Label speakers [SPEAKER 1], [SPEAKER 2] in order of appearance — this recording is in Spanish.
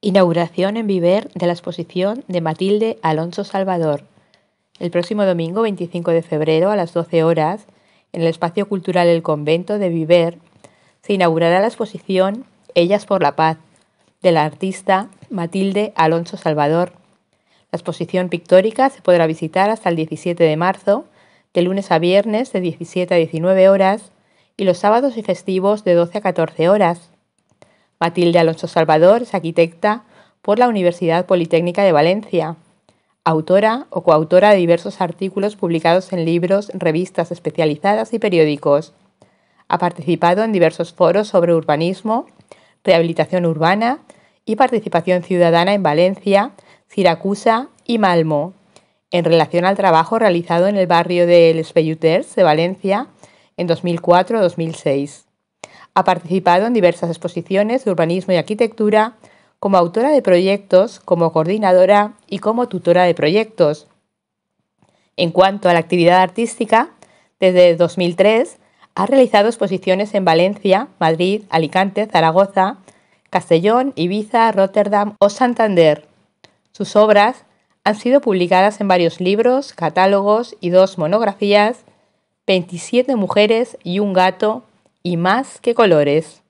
[SPEAKER 1] Inauguración en Viver de la exposición de Matilde Alonso Salvador. El próximo domingo 25 de febrero a las 12 horas, en el espacio cultural El Convento de Viver, se inaugurará la exposición Ellas por la Paz, de la artista Matilde Alonso Salvador. La exposición pictórica se podrá visitar hasta el 17 de marzo, de lunes a viernes de 17 a 19 horas y los sábados y festivos de 12 a 14 horas. Matilde Alonso Salvador es arquitecta por la Universidad Politécnica de Valencia, autora o coautora de diversos artículos publicados en libros, revistas especializadas y periódicos. Ha participado en diversos foros sobre urbanismo, rehabilitación urbana y participación ciudadana en Valencia, Siracusa y Malmo, en relación al trabajo realizado en el barrio de Les Belluters de Valencia en 2004-2006. Ha participado en diversas exposiciones de urbanismo y arquitectura, como autora de proyectos, como coordinadora y como tutora de proyectos. En cuanto a la actividad artística, desde 2003 ha realizado exposiciones en Valencia, Madrid, Alicante, Zaragoza, Castellón, Ibiza, Rotterdam o Santander. Sus obras han sido publicadas en varios libros, catálogos y dos monografías, 27 mujeres y un gato, y más que colores.